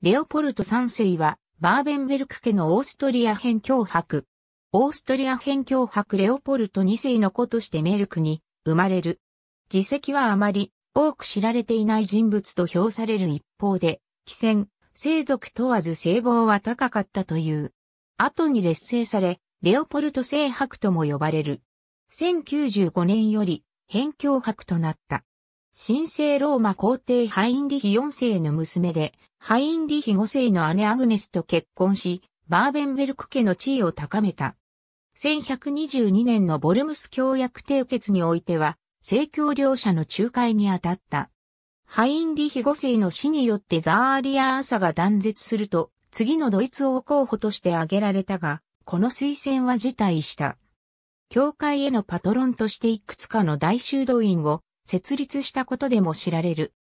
レオポルト3世は、バーベンベルク家のオーストリア編教伯。オーストリア編教伯レオポルト2世の子としてメルクに生まれる。自績はあまり多く知られていない人物と評される一方で、既戦、生族問わず聖望は高かったという。後に劣勢され、レオポルト聖伯とも呼ばれる。1095年より、編教伯となった。神聖ローマ皇帝ハインリヒ4世の娘で、ハインリヒ5世の姉アグネスと結婚し、バーベンベルク家の地位を高めた。1122年のボルムス協約締結においては、政教両者の仲介に当たった。ハインリヒ5世の死によってザーリアーサが断絶すると、次のドイツ王候補として挙げられたが、この推薦は辞退した。教会へのパトロンとしていくつかの大修道院を設立したことでも知られる。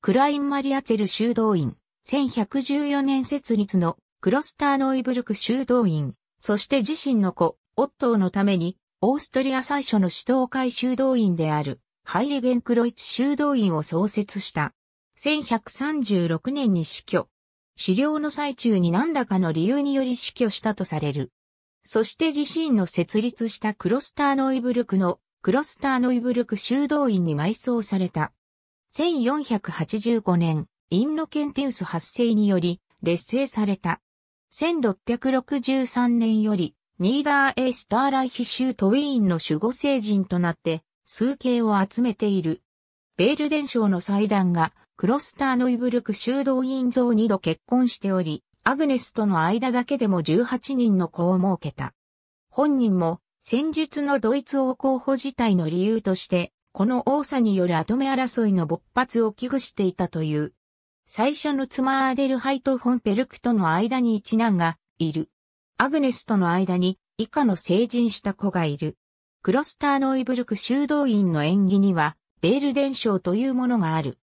クライン・マリアツェル修道院、1114年設立のクロスターノイブルク修道院、そして自身の子、オットーのために、オーストリア最初の指導会修道院である、ハイレゲンクロイツ修道院を創設した。1136年に死去。狩猟の最中に何らかの理由により死去したとされる。そして自身の設立したクロスターノイブルクのクロスターノイブルク修道院に埋葬された。1485年、インノケンテウス発生により、劣勢された。1663年より、ニーダー・エースターライヒ州トウィーンの守護聖人となって、数形を集めている。ベール伝承の祭壇が、クロスターノイブルク修道院像2度結婚しており、アグネスとの間だけでも18人の子を設けた。本人も戦術のドイツ王候補自体の理由として、この多さによる跡目争いの勃発を危惧していたという。最初の妻アーデルハイト・フォン・ペルクとの間に一男がいる。アグネスとの間に以下の成人した子がいる。クロスターノイブルク修道院の縁起には、ベール伝承というものがある。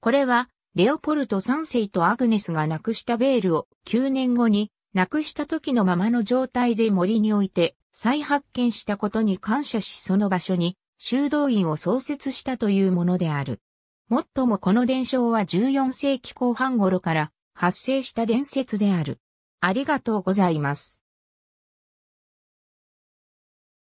これは、レオポルト3世とアグネスが亡くしたベールを9年後になくした時のままの状態で森において再発見したことに感謝しその場所に修道院を創設したというものである。もっともこの伝承は14世紀後半頃から発生した伝説である。ありがとうございます。